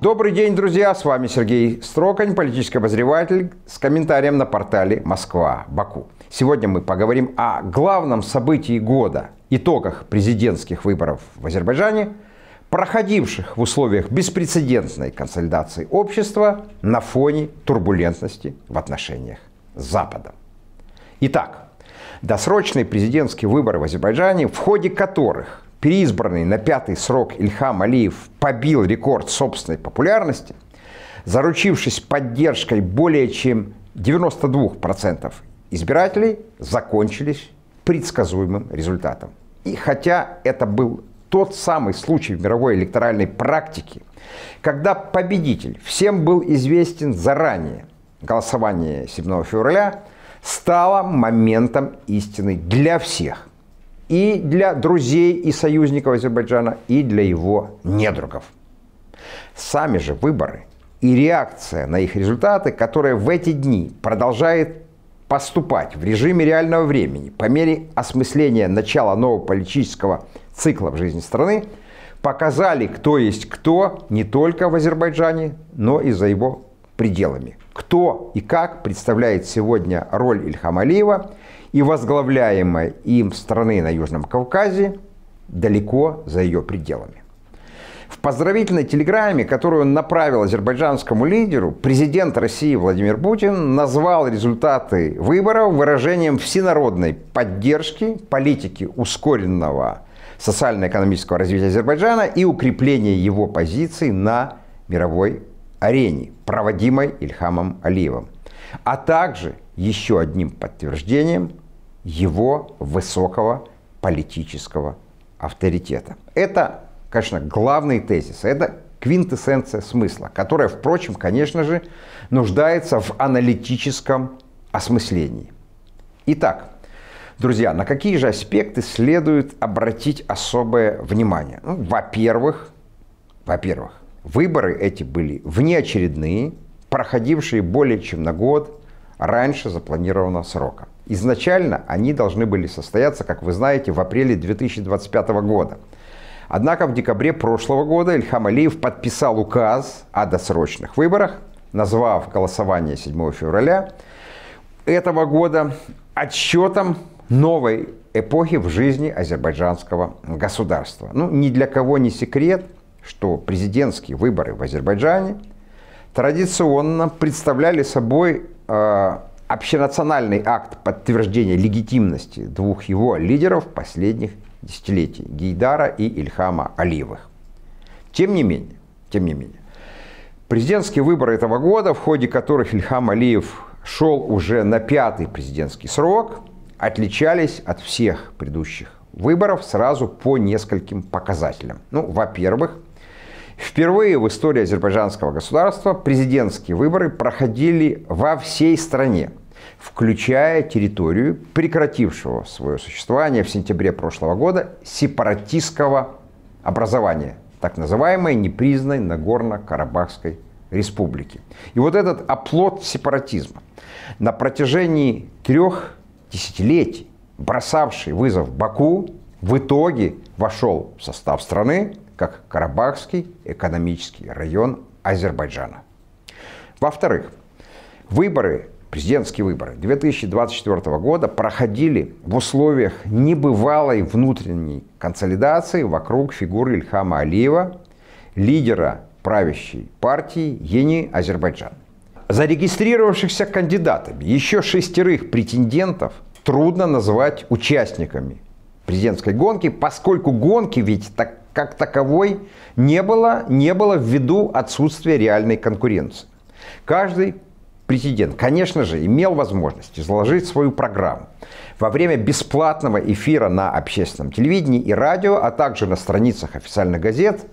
Добрый день, друзья! С вами Сергей Строкань, политический обозреватель с комментарием на портале Москва-Баку. Сегодня мы поговорим о главном событии года – итогах президентских выборов в Азербайджане, проходивших в условиях беспрецедентной консолидации общества на фоне турбулентности в отношениях с Западом. Итак, досрочные президентские выборы в Азербайджане, в ходе которых переизбранный на пятый срок Ильхам Алиев побил рекорд собственной популярности, заручившись поддержкой более чем 92% избирателей, закончились предсказуемым результатом. И хотя это был тот самый случай в мировой электоральной практике, когда победитель всем был известен заранее, голосование 7 февраля стало моментом истины для всех и для друзей и союзников Азербайджана, и для его недругов. Сами же выборы и реакция на их результаты, которая в эти дни продолжает поступать в режиме реального времени по мере осмысления начала нового политического цикла в жизни страны, показали, кто есть кто не только в Азербайджане, но и за его пределами. Кто и как представляет сегодня роль Ильхам Алиева – и возглавляемой им страны на Южном Кавказе далеко за ее пределами. В поздравительной телеграмме, которую он направил азербайджанскому лидеру, президент России Владимир Путин назвал результаты выборов выражением всенародной поддержки политики ускоренного социально-экономического развития Азербайджана и укрепления его позиций на мировой арене, проводимой Ильхамом Алиевым, а также еще одним подтверждением его высокого политического авторитета. Это, конечно, главный тезис, это квинтэссенция смысла, которая, впрочем, конечно же, нуждается в аналитическом осмыслении. Итак, друзья, на какие же аспекты следует обратить особое внимание? Ну, во-первых, во-первых, выборы эти были внеочередные, проходившие более чем на год раньше запланированного срока. Изначально они должны были состояться, как вы знаете, в апреле 2025 года. Однако в декабре прошлого года Ильхам Алиев подписал указ о досрочных выборах, назвав голосование 7 февраля этого года отсчетом новой эпохи в жизни азербайджанского государства. Ну, ни для кого не секрет, что президентские выборы в Азербайджане традиционно представляли собой э, общенациональный акт подтверждения легитимности двух его лидеров последних десятилетий – Гейдара и Ильхама Алиевых. Тем не менее, тем не менее, президентские выборы этого года, в ходе которых Ильхам Алиев шел уже на пятый президентский срок, отличались от всех предыдущих выборов сразу по нескольким показателям. Ну, во-первых, впервые в истории азербайджанского государства президентские выборы проходили во всей стране – включая территорию прекратившего свое существование в сентябре прошлого года сепаратистского образования, так называемой непризнанной Нагорно-Карабахской республики. И вот этот оплот сепаратизма на протяжении трех десятилетий, бросавший вызов Баку, в итоге вошел в состав страны как Карабахский экономический район Азербайджана. Во-вторых, выборы президентские выборы 2024 года проходили в условиях небывалой внутренней консолидации вокруг фигуры Ильхама Алиева, лидера правящей партии Ени Азербайджан. Зарегистрировавшихся кандидатами еще шестерых претендентов трудно назвать участниками президентской гонки, поскольку гонки ведь так, как таковой не было, не было в виду отсутствия реальной конкуренции. Каждый президент, конечно же, имел возможность изложить свою программу во время бесплатного эфира на общественном телевидении и радио, а также на страницах официальных газет.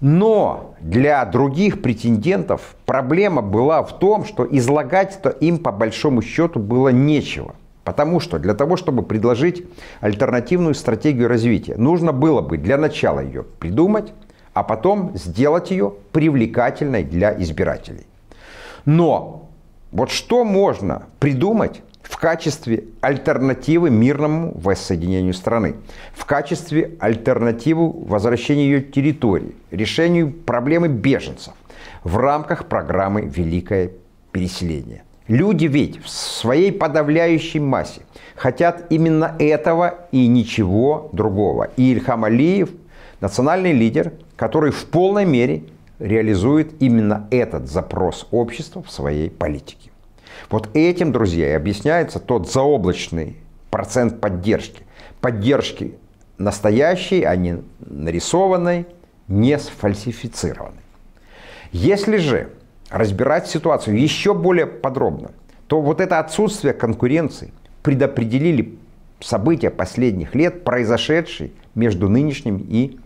Но для других претендентов проблема была в том, что излагать-то им по большому счету было нечего. Потому что для того, чтобы предложить альтернативную стратегию развития, нужно было бы для начала ее придумать, а потом сделать ее привлекательной для избирателей. Но вот что можно придумать в качестве альтернативы мирному воссоединению страны, в качестве альтернативы возвращению ее территории, решению проблемы беженцев в рамках программы «Великое переселение». Люди ведь в своей подавляющей массе хотят именно этого и ничего другого. И Ильхам Алиев – национальный лидер, который в полной мере реализует именно этот запрос общества в своей политике. Вот этим, друзья, и объясняется тот заоблачный процент поддержки. Поддержки настоящей, а не нарисованной, не сфальсифицированной. Если же разбирать ситуацию еще более подробно, то вот это отсутствие конкуренции предопределили события последних лет, произошедшие между нынешними и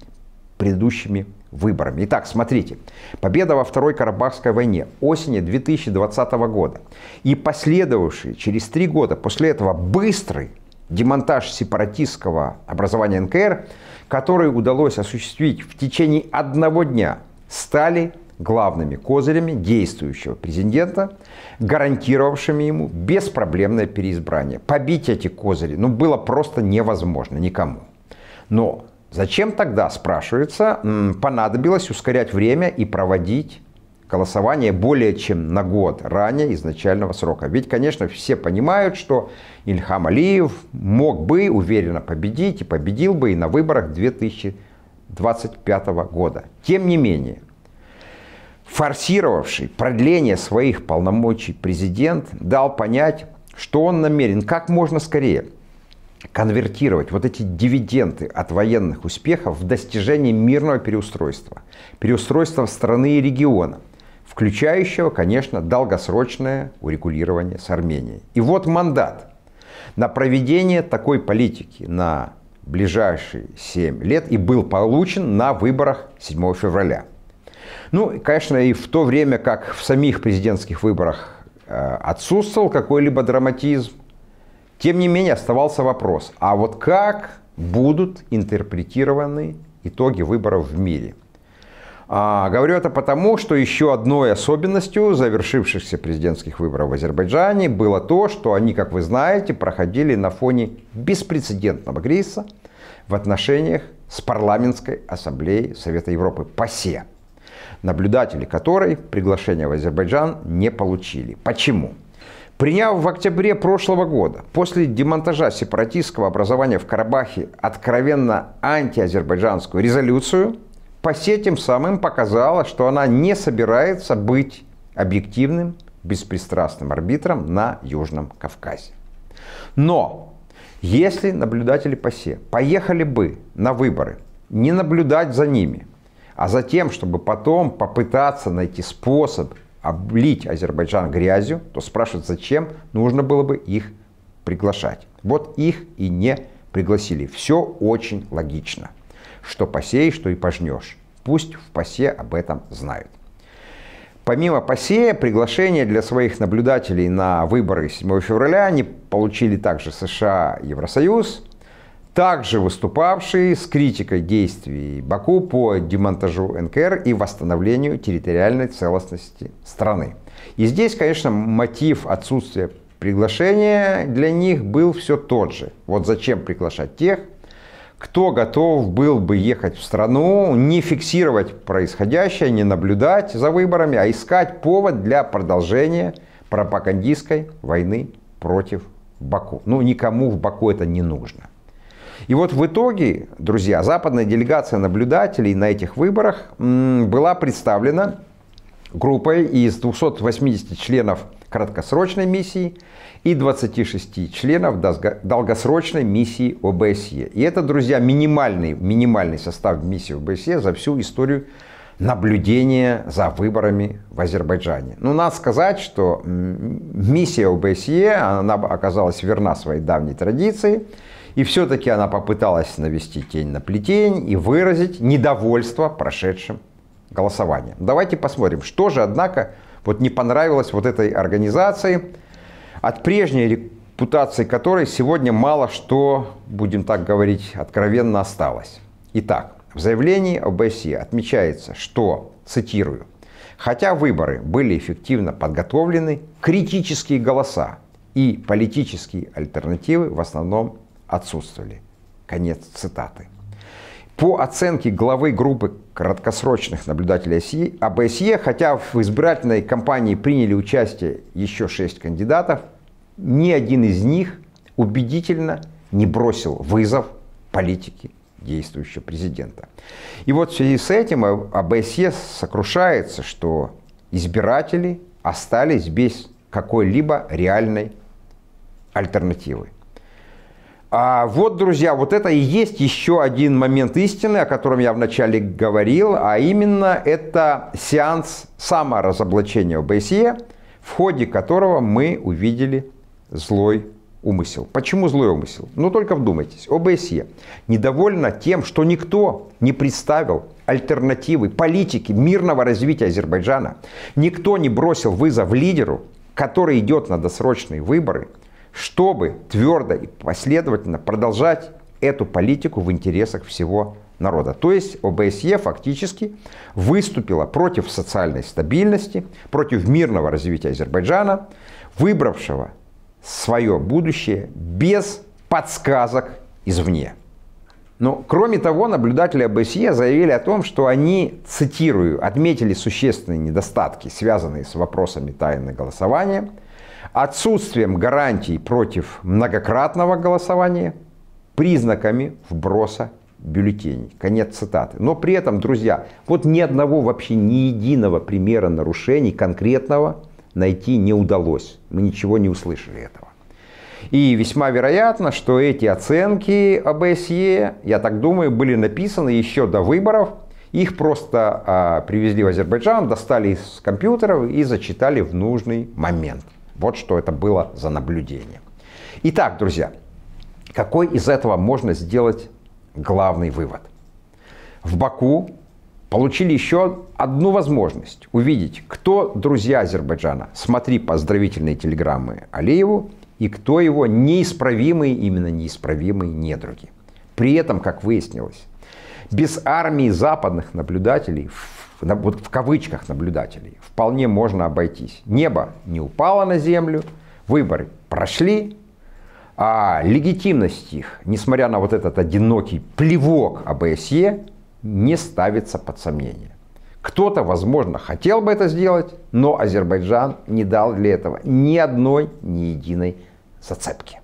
предыдущими выборами. Итак, смотрите. Победа во Второй Карабахской войне осени 2020 года и последовавший через три года после этого быстрый демонтаж сепаратистского образования НКР, который удалось осуществить в течение одного дня, стали главными козырями действующего президента, гарантировавшими ему беспроблемное переизбрание. Побить эти козыри ну, было просто невозможно никому. Но Зачем тогда, спрашивается, понадобилось ускорять время и проводить голосование более чем на год ранее изначального срока? Ведь, конечно, все понимают, что Ильхам Алиев мог бы уверенно победить и победил бы и на выборах 2025 года. Тем не менее, форсировавший продление своих полномочий президент дал понять, что он намерен как можно скорее – конвертировать вот эти дивиденды от военных успехов в достижение мирного переустройства, переустройства страны и региона, включающего, конечно, долгосрочное урегулирование с Арменией. И вот мандат на проведение такой политики на ближайшие 7 лет и был получен на выборах 7 февраля. Ну, конечно, и в то время, как в самих президентских выборах э, отсутствовал какой-либо драматизм, тем не менее, оставался вопрос, а вот как будут интерпретированы итоги выборов в мире? А, говорю это потому, что еще одной особенностью завершившихся президентских выборов в Азербайджане было то, что они, как вы знаете, проходили на фоне беспрецедентного кризиса в отношениях с парламентской ассамблеей Совета Европы ПАСЕ, наблюдатели которой приглашение в Азербайджан не получили. Почему? Приняв в октябре прошлого года, после демонтажа сепаратистского образования в Карабахе откровенно антиазербайджанскую резолюцию, Пасе тем самым показала, что она не собирается быть объективным, беспристрастным арбитром на Южном Кавказе. Но если наблюдатели ПАСЕ поехали бы на выборы, не наблюдать за ними, а затем, чтобы потом попытаться найти способ облить Азербайджан грязью, то спрашивают, зачем нужно было бы их приглашать. Вот их и не пригласили. Все очень логично. Что посеешь, что и пожнешь. Пусть в посе об этом знают. Помимо ПАСЕ, приглашение для своих наблюдателей на выборы 7 февраля они получили также США, Евросоюз, также выступавший с критикой действий Баку по демонтажу НКР и восстановлению территориальной целостности страны. И здесь, конечно, мотив отсутствия приглашения для них был все тот же. Вот зачем приглашать тех, кто готов был бы ехать в страну, не фиксировать происходящее, не наблюдать за выборами, а искать повод для продолжения пропагандистской войны против Баку. Ну, никому в Баку это не нужно. И вот в итоге, друзья, западная делегация наблюдателей на этих выборах была представлена группой из 280 членов краткосрочной миссии и 26 членов долгосрочной миссии ОБСЕ. И это, друзья, минимальный, минимальный состав миссии ОБСЕ за всю историю наблюдения за выборами в Азербайджане. Но ну, надо сказать, что миссия ОБСЕ, она оказалась верна своей давней традиции – и все-таки она попыталась навести тень на плетень и выразить недовольство прошедшим голосованием. Давайте посмотрим, что же, однако, вот не понравилось вот этой организации, от прежней репутации которой сегодня мало что, будем так говорить, откровенно осталось. Итак, в заявлении ОБСЕ отмечается, что, цитирую, «Хотя выборы были эффективно подготовлены, критические голоса и политические альтернативы в основном отсутствовали. Конец цитаты. По оценке главы группы краткосрочных наблюдателей АБСЕ, хотя в избирательной кампании приняли участие еще шесть кандидатов, ни один из них убедительно не бросил вызов политике действующего президента. И вот в связи с этим АБСЕ сокрушается, что избиратели остались без какой-либо реальной альтернативы. А вот, друзья, вот это и есть еще один момент истины, о котором я вначале говорил, а именно это сеанс саморазоблачения ОБСЕ, в ходе которого мы увидели злой умысел. Почему злой умысел? Ну, только вдумайтесь. ОБСЕ недовольна тем, что никто не представил альтернативы политики мирного развития Азербайджана. Никто не бросил вызов лидеру, который идет на досрочные выборы – чтобы твердо и последовательно продолжать эту политику в интересах всего народа. То есть ОБСЕ фактически выступила против социальной стабильности, против мирного развития Азербайджана, выбравшего свое будущее без подсказок извне. Но, кроме того, наблюдатели ОБСЕ заявили о том, что они, цитирую, отметили существенные недостатки, связанные с вопросами тайны голосования – отсутствием гарантий против многократного голосования, признаками вброса бюллетеней. Конец цитаты. Но при этом, друзья, вот ни одного вообще ни единого примера нарушений конкретного найти не удалось. Мы ничего не услышали этого. И весьма вероятно, что эти оценки ОБСЕ, я так думаю, были написаны еще до выборов. Их просто а, привезли в Азербайджан, достали из компьютеров и зачитали в нужный момент. Вот что это было за наблюдение. Итак, друзья, какой из этого можно сделать главный вывод? В Баку получили еще одну возможность увидеть, кто друзья Азербайджана. Смотри поздравительные телеграммы Алиеву и кто его неисправимые, именно неисправимые недруги. При этом, как выяснилось, без армии западных наблюдателей вот в кавычках наблюдателей вполне можно обойтись. Небо не упало на землю, выборы прошли, а легитимность их, несмотря на вот этот одинокий плевок ОБСЕ, не ставится под сомнение. Кто-то, возможно, хотел бы это сделать, но Азербайджан не дал для этого ни одной, ни единой зацепки.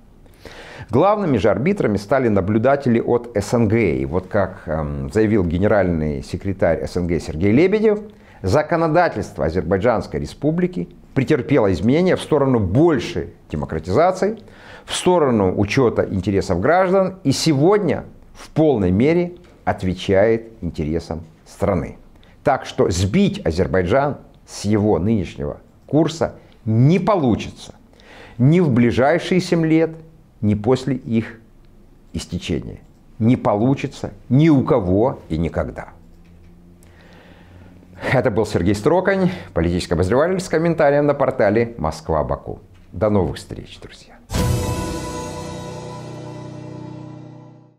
Главными же арбитрами стали наблюдатели от СНГ. И вот как эм, заявил генеральный секретарь СНГ Сергей Лебедев, законодательство Азербайджанской республики претерпело изменения в сторону большей демократизации, в сторону учета интересов граждан и сегодня в полной мере отвечает интересам страны. Так что сбить Азербайджан с его нынешнего курса не получится ни в ближайшие 7 лет, не после их истечения. Не получится ни у кого и никогда. Это был Сергей Строкань, политический обозреватель с комментарием на портале Москва-Баку. До новых встреч, друзья.